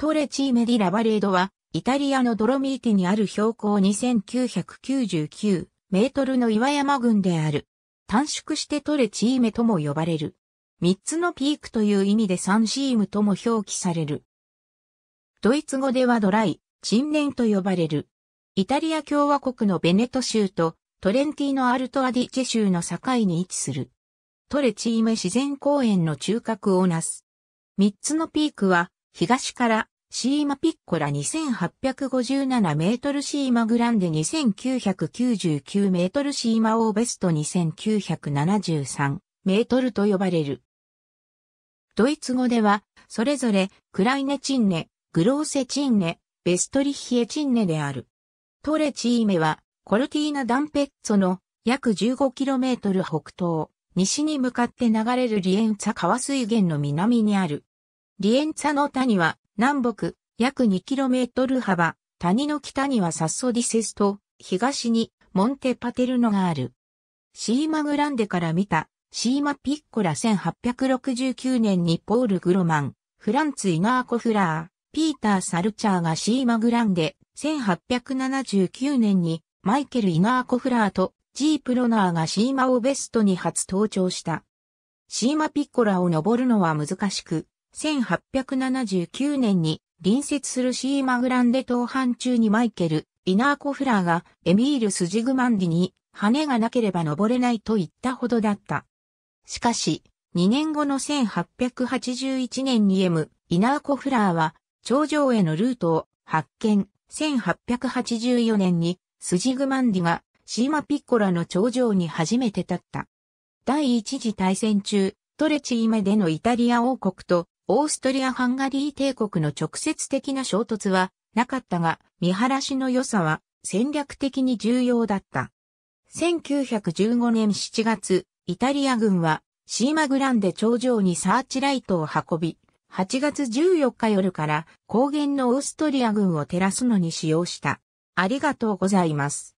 トレチーメディラバレードは、イタリアのドロミーティにある標高2999メートルの岩山群である。短縮してトレチーメとも呼ばれる。三つのピークという意味でサンシームとも表記される。ドイツ語ではドライ、沈年と呼ばれる。イタリア共和国のベネト州とトレンティのアルト・アディチェ州の境に位置する。トレチーメ自然公園の中核をなす。三つのピークは東からシーマピッコラ2857メートルシーマグランデ2999メートルシーマオーベスト2973メートルと呼ばれる。ドイツ語では、それぞれ、クライネチンネ、グローセチンネ、ベストリッヒエチンネである。トレチーメは、コルティーナ・ダンペッツォの約 15km 北東、西に向かって流れるリエンツァ川水源の南にある。リエンツァの谷は南北、約 2km 幅、谷の北にはサッソディセスと、東にモンテパテルノがある。シーマグランデから見た、シーマピッコラ1869年にポール・グロマン、フランツ・イナーコ・フラー、ピーター・サルチャーがシーマグランデ、1879年にマイケル・イナーコ・フラーとジー・プロナーがシーマをベストに初登場した。シーマピッコラを登るのは難しく、1879年に隣接するシーマグランデ島半中にマイケル、イナーコフラーがエミール・スジグマンディに羽がなければ登れないと言ったほどだった。しかし、2年後の1881年にエム、イナーコフラーは頂上へのルートを発見。1884年にスジグマンディがシーマピッコラの頂上に初めて立った。第一次大戦中、トレチーメでのイタリア王国とオーストリア・ハンガリー帝国の直接的な衝突はなかったが、見晴らしの良さは戦略的に重要だった。1915年7月、イタリア軍はシーマグランデ頂上にサーチライトを運び、8月14日夜から高原のオーストリア軍を照らすのに使用した。ありがとうございます。